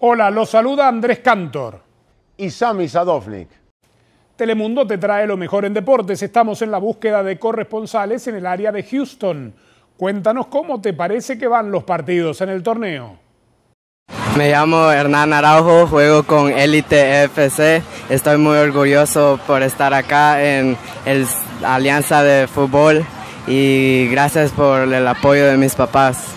Hola, los saluda Andrés Cantor. Y Sami Sadovnik. Telemundo te trae lo mejor en deportes. Estamos en la búsqueda de corresponsales en el área de Houston. Cuéntanos cómo te parece que van los partidos en el torneo. Me llamo Hernán Araujo, juego con Elite FC. Estoy muy orgulloso por estar acá en el Alianza de Fútbol y gracias por el apoyo de mis papás.